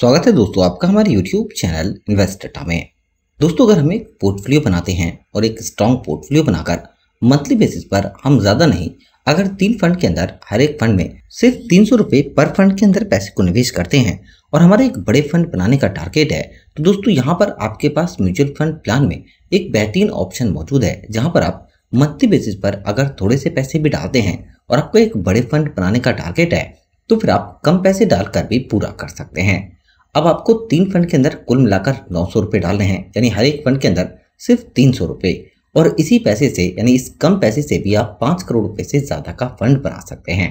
स्वागत है दोस्तों आपका हमारे YouTube चैनल इन्वेस्ट डाटा में दोस्तों अगर हम एक पोर्टफोलियो बनाते हैं और एक स्ट्रॉन्ग पोर्टफोलियो बनाकर मंथली बेसिस पर हम ज़्यादा नहीं अगर तीन फंड के अंदर हर एक फंड में सिर्फ तीन सौ रुपये पर फंड के अंदर पैसे को निवेश करते हैं और हमारा एक बड़े फंड बनाने का टारगेट है तो दोस्तों यहाँ पर आपके पास म्यूचुअल फंड प्लान में एक बेहतरीन ऑप्शन मौजूद है जहाँ पर आप मंथली बेसिस पर अगर थोड़े से पैसे भी डालते हैं और आपको एक बड़े फंड बनाने का टारगेट है तो फिर आप कम पैसे डालकर भी पूरा कर सकते हैं अब आपको तीन फंड के अंदर कुल मिलाकर नौ सौ रुपये डालने हैं यानी हर एक फंड के अंदर सिर्फ तीन सौ रुपये और इसी पैसे से यानी इस कम पैसे से भी आप पाँच करोड़ रुपये से ज़्यादा का फंड बना सकते हैं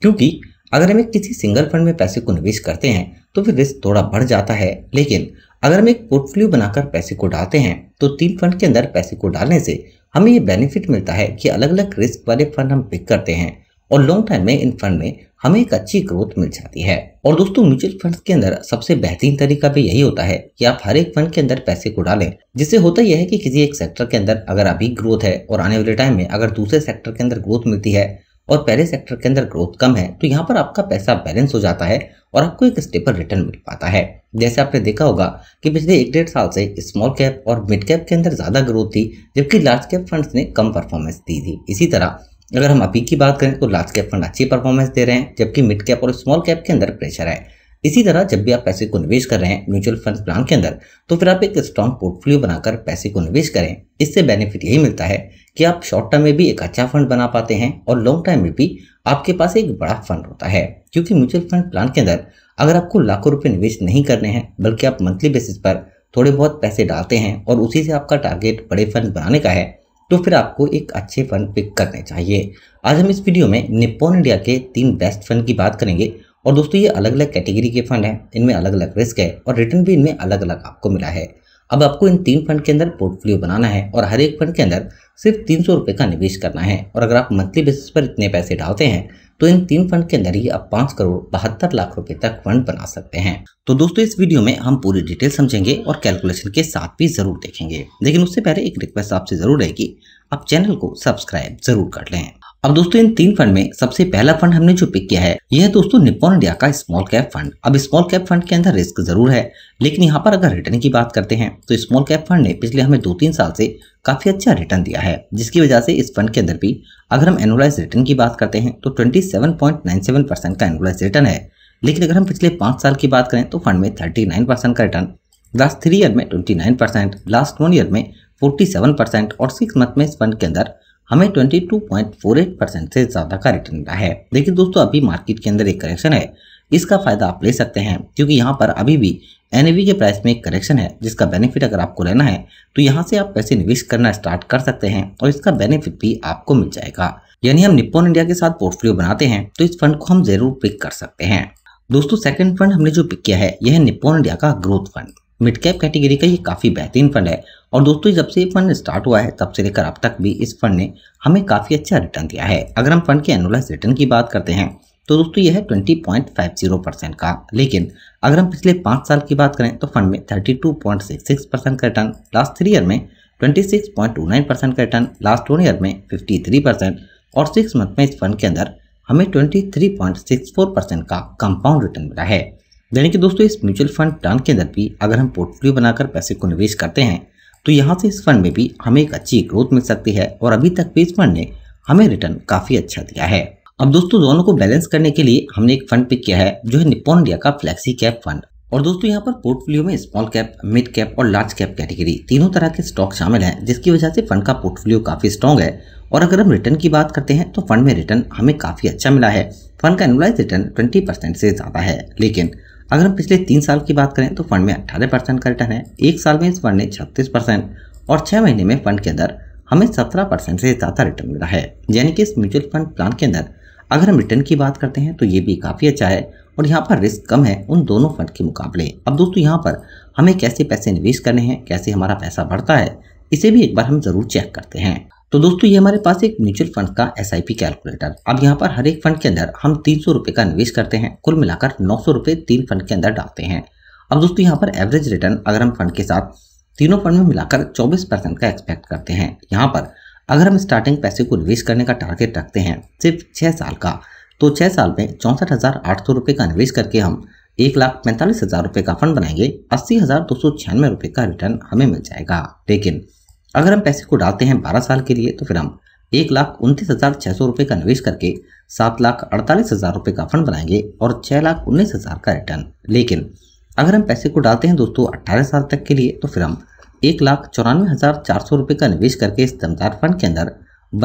क्योंकि अगर हम एक किसी सिंगल फंड में पैसे को निवेश करते हैं तो फिर रिस्क थोड़ा बढ़ जाता है लेकिन अगर हम एक पोर्टफोलियो बनाकर पैसे को डालते हैं तो तीन फंड के अंदर पैसे को डालने से हमें ये बेनिफिट मिलता है कि अलग अलग रिस्क वाले फंड हम पिक करते हैं और लॉन्ग टाइम में इन फंड में हमें एक अच्छी ग्रोथ मिल जाती है और दोस्तों म्यूचुअल फंड के अंदर सबसे बेहतरीन तरीका भी यही होता है कि आप हर एक फंड के अंदर पैसे को डालें जिससे होता यह है कि किसी एक सेक्टर के अंदर अगर अभी ग्रोथ है और आने वाले टाइम में अगर दूसरे सेक्टर के अंदर ग्रोथ मिलती है और पहले सेक्टर के अंदर ग्रोथ कम है तो यहाँ पर आपका पैसा बैलेंस हो जाता है और आपको एक स्टेबल रिटर्न मिल पाता है जैसे आपने देखा होगा कि पिछले एक डेढ़ साल से स्मॉल कैप और मिड कैप के अंदर ज़्यादा ग्रोथ थी जबकि लार्ज कैप फंड्स ने कम परफॉर्मेंस दी थी इसी तरह अगर हम अभी की बात करें तो लार्ज कैप फंड अच्छी परफॉर्मेंस दे रहे हैं जबकि मिड कैप और स्मॉल कैप के अंदर प्रेशर है इसी तरह जब भी आप पैसे को निवेश कर रहे हैं म्यूचुअल फंड प्लान के अंदर तो फिर आप एक स्ट्रॉन्ग पोर्टफोलियो बनाकर पैसे को निवेश करें इससे बेनिफिट यही मिलता है कि आप शॉर्ट टर्म में भी एक अच्छा फंड बना पाते हैं और लॉन्ग टर्म में भी आपके पास एक बड़ा फंड होता है क्योंकि म्यूचुअल फंड प्लान के अंदर अगर आपको लाखों रुपये निवेश नहीं करने हैं बल्कि आप मंथली बेसिस पर थोड़े बहुत पैसे डालते हैं और उसी से आपका टारगेट बड़े फंड बनाने का है तो फिर आपको एक अच्छे फ़न पिक करने चाहिए आज हम इस वीडियो में निपोन इंडिया के तीन बेस्ट फ़ंड की बात करेंगे और दोस्तों ये अलग अलग कैटेगरी के फ़ंड हैं इनमें अलग अलग रिस्क है और रिटर्न भी इनमें अलग अलग आपको मिला है अब आपको इन तीन फंड के अंदर पोर्टफोलियो बनाना है और हर एक फंड के अंदर सिर्फ तीन सौ का निवेश करना है और अगर आप मंथली बेसिस पर इतने पैसे डालते हैं तो इन तीन फंड के अंदर ही आप पाँच करोड़ बहत्तर लाख रुपए तक फंड बना सकते हैं तो दोस्तों इस वीडियो में हम पूरी डिटेल समझेंगे और कैलकुलेशन के साथ भी जरूर देखेंगे लेकिन उससे पहले एक रिक्वेस्ट आपसे जरूर रहेगी आप चैनल को सब्सक्राइब जरूर कर लें अब दोस्तों इन तीन फंड में सबसे पहला फंड हमने जो पिक किया है यह है दोस्तों निपोन इंडिया का स्मॉल कैप फंड अब स्मॉल कैप फंड के अंदर रिस्क जरूर है लेकिन यहाँ पर अगर रिटर्न की बात करते हैं तो स्मॉल कैप फंड ने पिछले हमें दो तीन साल से काफी अच्छा रिटर्न दिया है जिसकी वजह से इस फंड के अंदर भी अगर हम एनुलाइज रिटर्न की बात करते हैं तो ट्वेंटी परसेंट का एनुलाइज रिटर्न है लेकिन अगर हम पिछले पांच साल की बात करें तो फंड में थर्टी परसेंट का रिटर्न लास्ट थ्री ईयर में twenty percent last one year में फोर्टी परसेंट और सिक्स मंथ में इस फंड के अंदर हमें 22.48 परसेंट से ज़्यादा का रिटर्न मिला है देखिए दोस्तों अभी मार्केट के अंदर एक करेक्शन है इसका फ़ायदा आप ले सकते हैं क्योंकि यहाँ पर अभी भी एन के प्राइस में एक करेक्शन है जिसका बेनिफिट अगर आपको लेना है तो यहाँ से आप पैसे निवेश करना स्टार्ट कर सकते हैं और इसका बेनिफिट भी आपको मिल जाएगा यानी हम निपोन इंडिया के साथ पोर्टफोलियो बनाते हैं तो इस फंड को हम जरूर पिक कर सकते हैं दोस्तों सेकंड फंड हमने जो पिक किया है यह है निपोन इंडिया का growth fund mid cap category का ये काफ़ी बेहतरीन फंड है और दोस्तों जब से ये फंड स्टार्ट हुआ है तब से लेकर अब तक भी इस फंड ने हमें काफ़ी अच्छा रिटर्न दिया है अगर हम फंड के एनुलाइज रिटर्न की बात करते हैं तो दोस्तों यह है twenty point five zero percent का लेकिन अगर हम पिछले पाँच साल की बात करें तो फंड में thirty two point six six percent का रिटर्न लास्ट थ्री ईयर में twenty six point two nine percent का रिटर्न लास्ट वन ईयर में फिफ्टी थ्री परसेंट और सिक्स मंथ में इस फंड के अंदर हमें twenty three point six four percent का कंपाउंड रिटर्न मिला है यानी कि दोस्तों इस म्यूचुअल फंड टर्न के अंदर भी अगर हम पोर्टफोलियो बनाकर पैसे को निवेश करते हैं तो यहाँ से इस फंड में भी हमें एक अच्छी ग्रोथ मिल सकती है और अभी तक भी इस फंड ने हमें रिटर्न काफ़ी अच्छा दिया है अब दोस्तों दोनों को बैलेंस करने के लिए हमने एक फंड पिक किया है जो है निपोन इंडिया का फ्लैक्सी कैप फंड और दोस्तों यहाँ पर पोर्टफोलियो में स्मॉल कैप मिड कैप और लार्ज कैप कैटेगरी तीनों तरह के स्टॉक शामिल हैं जिसकी वजह से फंड का पोर्टफोलियो काफ़ी स्ट्रॉन्ग है और अगर हम रिटर्न की बात करते हैं तो फंड में रिटर्न हमें काफ़ी अच्छा मिला है फंड का एनुलाइज रिटर्न ट्वेंटी से ज़्यादा है लेकिन अगर हम पिछले तीन साल की बात करें तो फंड में अट्ठारह परसेंट का रिटर्न है एक साल में इस फंड ने छत्तीस परसेंट और छः महीने में फंड के अंदर हमें सत्रह परसेंट से ज़्यादा रिटर्न मिला है यानी कि इस म्यूचुअल फंड प्लान के अंदर अगर हम रिटर्न की बात करते हैं तो ये भी काफ़ी अच्छा है और यहाँ पर रिस्क कम है उन दोनों फंड के मुकाबले अब दोस्तों यहाँ पर हमें कैसे पैसे निवेश करने हैं कैसे हमारा पैसा बढ़ता है इसे भी एक बार हम जरूर चेक करते हैं तो दोस्तों ये हमारे पास एक म्यूचुअल फंड का एस कैलकुलेटर अब यहाँ पर हर एक फंड के अंदर हम तीन सौ का निवेश करते हैं कुल मिलाकर नौ सौ तीन फंड के अंदर डालते हैं अब दोस्तों यहाँ पर एवरेज रिटर्न अगर हम फंड के साथ तीनों फंड में मिलाकर 24 परसेंट का एक्सपेक्ट करते हैं यहाँ पर अगर हम स्टार्टिंग पैसे को निवेश करने का टारगेट रखते हैं सिर्फ छः साल का तो छः साल में चौंसठ हज़ार आठ सौ रुपये का निवेश करके हम एक लाख पैंतालीस हज़ार रुपये का फंड बनाएंगे अस्सी हज़ार दो सौ छियानवे रुपये का रिटर्न हमें मिल जाएगा लेकिन अगर हम पैसे को डालते हैं बारह साल के लिए तो फिर हम एक लाख उनतीस हज़ार छः सौ रुपये का निवेश करके सात लाख अड़तालीस हज़ार रुपये का फंड बनाएंगे और छः लाख उन्नीस हज़ार का रिटर्न लेकिन अगर हम पैसे को डालते हैं दोस्तों अट्ठारह साल तक के लिए तो फिर हम एक लाख चौरानवे हज़ार चार सौ रुपये का निवेश करके इस दमदार फंड के अंदर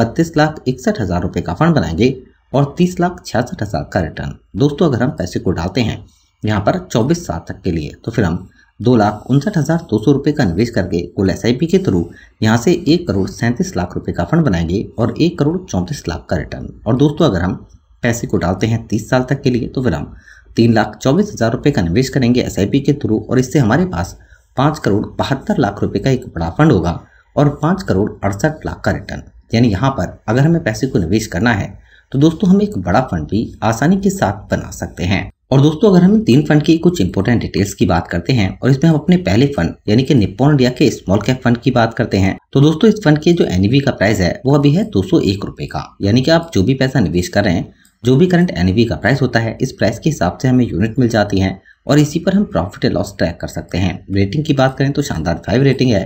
बत्तीस लाख इकसठ हज़ार रुपये का फंड बनाएंगे और तीस लाख छियासठ हज़ार का रिटर्न दोस्तों अगर हम पैसे को डालते हैं यहाँ पर चौबीस साल तक के लिए तो फिर हम दो लाख उनसठ हज़ार दो सौ रुपये का निवेश करके कुल एस के थ्रू यहाँ से एक करोड़ सैंतीस लाख रुपये का फंड बनाएंगे और एक करोड़ चौंतीस लाख का रिटर्न और दोस्तों अगर हम पैसे को डालते हैं तीस साल तक के लिए तो फिर हम तीन लाख चौबीस हज़ार रुपये का निवेश करेंगे एस के थ्रू और इससे हमारे पास पाँच करोड़ बहत्तर लाख रुपये का एक बड़ा फंड होगा और पाँच करोड़ अड़सठ लाख का रिटर्न यानी यहाँ पर अगर हमें पैसे को निवेश करना है तो दोस्तों हम एक बड़ा फंड भी आसानी के साथ बना सकते हैं और दोस्तों अगर हम तीन फंड की कुछ इम्पोर्टेंट डिटेल्स की बात करते हैं और इसमें हम अपने पहले फंड यानी कि निपोन इंडिया के स्मॉल कैप फंड की बात करते हैं तो दोस्तों इस फंड के जो एनवी e का प्राइस है वो अभी है दो सौ एक का यानी कि आप जो भी पैसा निवेश कर रहे हैं जो भी करंट एनवी e का प्राइस होता है इस प्राइस के हिसाब से हमें यूनिट मिल जाती है और इसी पर हम प्रॉफिट एंड लॉस ट्रैक कर सकते हैं रेटिंग की बात करें तो शानदार फाइव रेटिंग है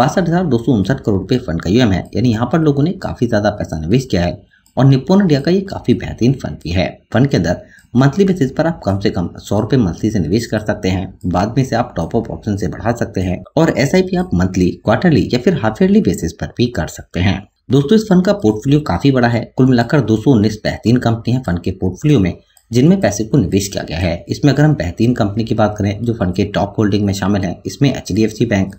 बासठ हज़ार दो सौ उनसठ करोड़ रुपये फंड का यूएम है यानी यहाँ पर लोगों ने काफ़ी ज़्यादा पैसा निवेश किया है और निप्पोन इंडिया का ये काफ़ी बेहतरीन फंड भी है फंड के अंदर मंथली बेसिस पर आप कम से कम सौ रुपये मंथली से निवेश कर सकते हैं बाद में से आप टॉप अप ऑप्शन से बढ़ा सकते हैं और एस आप मंथली क्वार्टरली या फिर हाफ ईयरली बेसिस पर भी कर सकते हैं दोस्तों इस फंड का पोर्टफोलियो काफी बड़ा है कुल मिलाकर दो बेहतरीन कंपनी है फंड के पोर्टफोलियो में जिनमें पैसे को निवेश किया गया है इसमें अगर हम बेहतरीन कंपनी की बात करें जो फंड के टॉप होल्डिंग में शामिल है इसमें H bank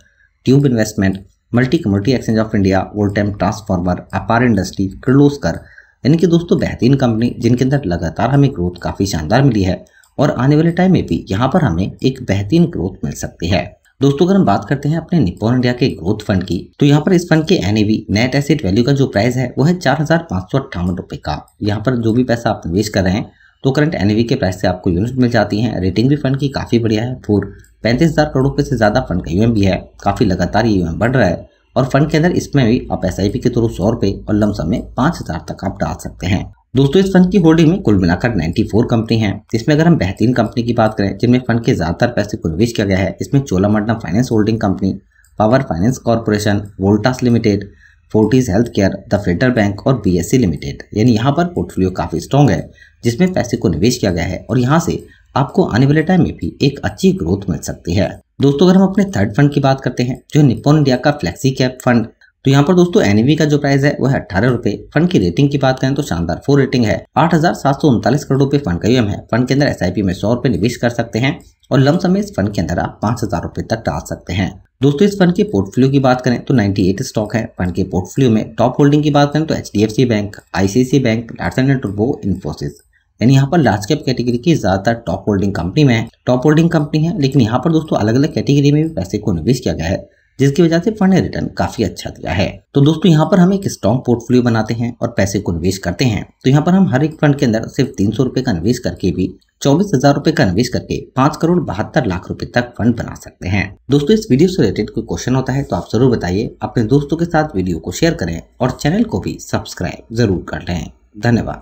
tube investment multi commodity exchange of India Voltamp transformer Apar industry Kirloskar यानी कि दोस्तों बेहतरीन कंपनी जिनके अंदर लगातार हमें ग्रोथ काफ़ी शानदार मिली है और आने वाले टाइम में भी यहाँ पर हमें एक बेहतरीन ग्रोथ मिल सकती है दोस्तों अगर हम बात करते हैं अपने निपोन इंडिया के ग्रोथ फंड की तो यहाँ पर इस फंड के एनएवी नेट एसेट वैल्यू का जो प्राइस है वो है चार हजार पाँच सौ अट्ठावन रुपये का यहाँ पर जो भी पैसा आप निवेश कर रहे हैं तो करंट एवी के प्राइस से आपको यूनिट मिल जाती है रेटिंग भी फंड की काफ़ी बढ़िया है फोर पैंतीस हज़ार करोड़ रुपये से ज़्यादा फंड का यूएम भी है काफ़ी लगातार ये e यूएम बढ़ रहा है और फंड के अंदर इसमें भी आप एस के थ्रू सौ रुपए और लमसम में पांच हजार तक आप डाल सकते हैं दोस्तों इस फंड की होल्डिंग में कुल मिलाकर 94 कंपनी है इसमें अगर हम बेहतरीन कंपनी की बात करें जिनमें फंड के ज्यादातर पैसे को निवेश किया गया है इसमें Cholamandalam finance holding company power finance corporation Voltas limited Fortis health care the federal bank और बीएससी लिमिटेड e यानी यहाँ पर पोर्टफोलियो काफ़ी स्ट्रॉन्ग है जिसमें पैसे को निवेश किया गया है और यहाँ से आपको आने वाले टाइम में भी एक अच्छी ग्रोथ मिल सकती है दोस्तों अगर हम अपने थर्ड फंड की बात करते हैं जो निपोन इंडिया का फ्लेक्सी कैप फंड तो यहाँ पर दोस्तों एनवी का जो प्राइस है वह है अठारह रुपए फंड की रेटिंग की बात करें तो शानदार फोर रेटिंग है आठ हजार सात सौ उनतालीस करोड़ रुपए फंड का यूएम है फंड के अंदर एसआईपी में सौ रुपए निवेश कर सकते हैं और लमसम में इस फंड के अंदर आप पांच हजार रुपए तक डाल सकते हैं दोस्तों इस फंड के पोर्टफोलियो की बात करें तो 98 स्टॉक है फंड के पोर्टफोलियो में टॉप होल्डिंग की बात करें तो H bank ICICI bank Larsen टूर्बो इन्फोसिस यानी यहाँ पर लार्ज कैप कैटेगरी की ज्यादातर टॉप होल्डिंग कंपनी में टॉप होल्डिंग कंपनी है लेकिन यहाँ पर दोस्तों अलग अलग कैटेगरी में भी पैसे को निवेश किया गया है जिसकी वजह से फंड रिटर्न काफी अच्छा दिया है तो दोस्तों यहाँ पर हम एक स्ट्रॉन्ग पोर्टफोलियो बनाते हैं और पैसे को निवेश करते हैं तो यहाँ पर हम हर एक फंड के अंदर सिर्फ तीन सौ का निवेश करके भी चौबीस हजार रूपए का निवेश करके पांच करोड़ बहत्तर लाख रुपए तक फंड बना सकते हैं दोस्तों इस वीडियो से रिलेटेड कोई क्वेश्चन होता है तो आप जरूर बताइए अपने दोस्तों के साथ वीडियो को शेयर करें और चैनल को भी सब्सक्राइब जरूर कर लें धन्यवाद